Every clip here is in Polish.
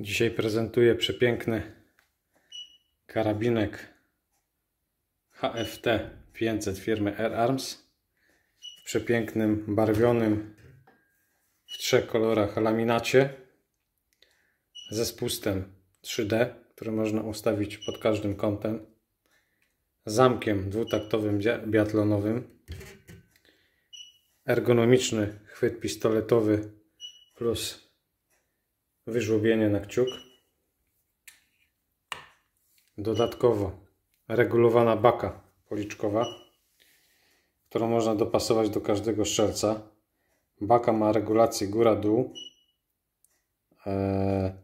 Dzisiaj prezentuję przepiękny karabinek HFT 500 firmy Air Arms w przepięknym, barwionym w trzech kolorach laminacie ze spustem 3D, który można ustawić pod każdym kątem zamkiem dwutaktowym biatlonowym ergonomiczny chwyt pistoletowy plus wyżłobienie na kciuk. Dodatkowo regulowana baka policzkowa, którą można dopasować do każdego szczelca. Baka ma regulację góra-dół, e,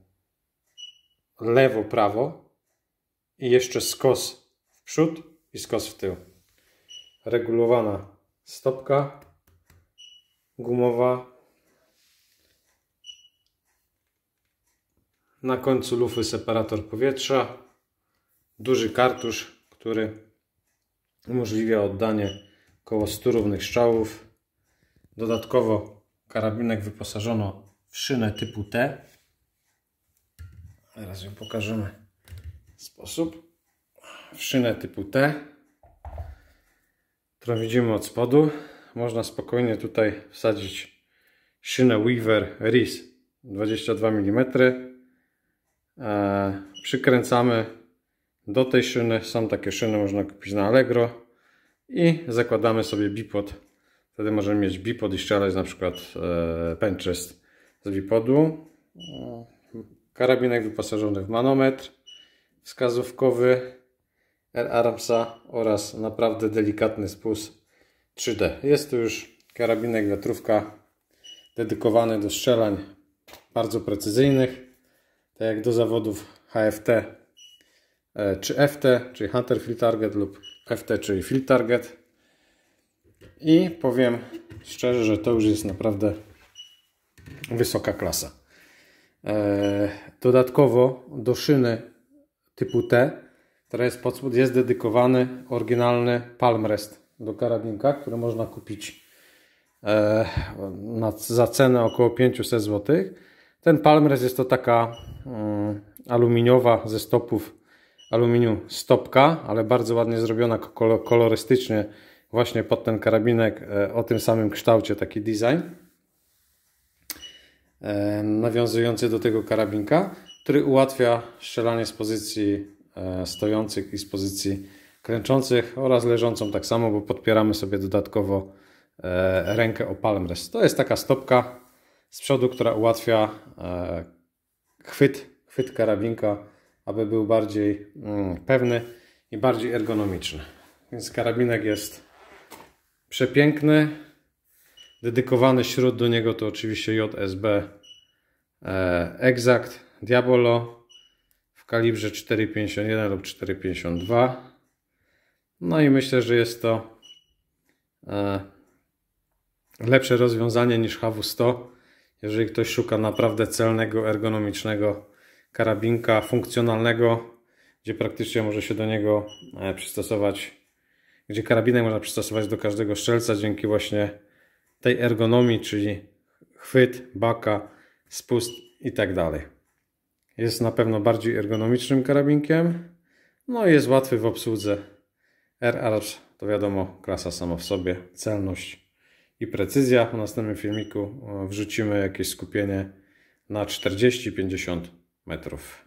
lewo-prawo i jeszcze skos w przód i skos w tył. Regulowana stopka gumowa Na końcu lufy separator powietrza. Duży kartusz, który umożliwia oddanie około 100 równych strzałów. Dodatkowo karabinek wyposażono w szynę typu T. Teraz ją pokażemy w sposób. W szynę typu T, którą widzimy od spodu. Można spokojnie tutaj wsadzić szynę Weaver RIS 22 mm E, przykręcamy do tej szyny. Są takie szyny, można kupić na Allegro i zakładamy sobie bipod. Wtedy możemy mieć bipod i strzelać na przykład e, pęczest z bipodu. E, karabinek wyposażony w manometr wskazówkowy R-Aramsa oraz naprawdę delikatny spust 3D. Jest to już karabinek wiatrówka dedykowany do strzelań bardzo precyzyjnych tak jak do zawodów HFT e, czy FT, czyli Hunter Field Target lub FT, czyli Field Target. I powiem szczerze, że to już jest naprawdę wysoka klasa. E, dodatkowo do szyny typu T, która jest pod jest dedykowany oryginalny palmrest do karabinka, który można kupić e, na, za cenę około 500 złotych. Ten palmres jest to taka mm, aluminiowa ze stopów aluminium stopka, ale bardzo ładnie zrobiona kolorystycznie właśnie pod ten karabinek e, o tym samym kształcie, taki design e, nawiązujący do tego karabinka, który ułatwia strzelanie z pozycji e, stojących i z pozycji kręczących oraz leżącą tak samo, bo podpieramy sobie dodatkowo rękę o palmrest. To jest taka stopka z przodu, która ułatwia e, chwyt, chwyt karabinka, aby był bardziej mm, pewny i bardziej ergonomiczny. Więc karabinek jest przepiękny. Dedykowany śród do niego to oczywiście JSB e, Exact Diabolo w kalibrze 4,51 lub 4,52. No i myślę, że jest to e, lepsze rozwiązanie niż HW100 jeżeli ktoś szuka naprawdę celnego, ergonomicznego karabinka, funkcjonalnego, gdzie praktycznie może się do niego e, przystosować, gdzie karabinę można przystosować do każdego strzelca dzięki właśnie tej ergonomii, czyli chwyt, baka, spust i tak dalej. Jest na pewno bardziej ergonomicznym karabinkiem, no i jest łatwy w obsłudze. RR to wiadomo, klasa sama w sobie, celność i precyzja. W następnym filmiku wrzucimy jakieś skupienie na 40-50 metrów.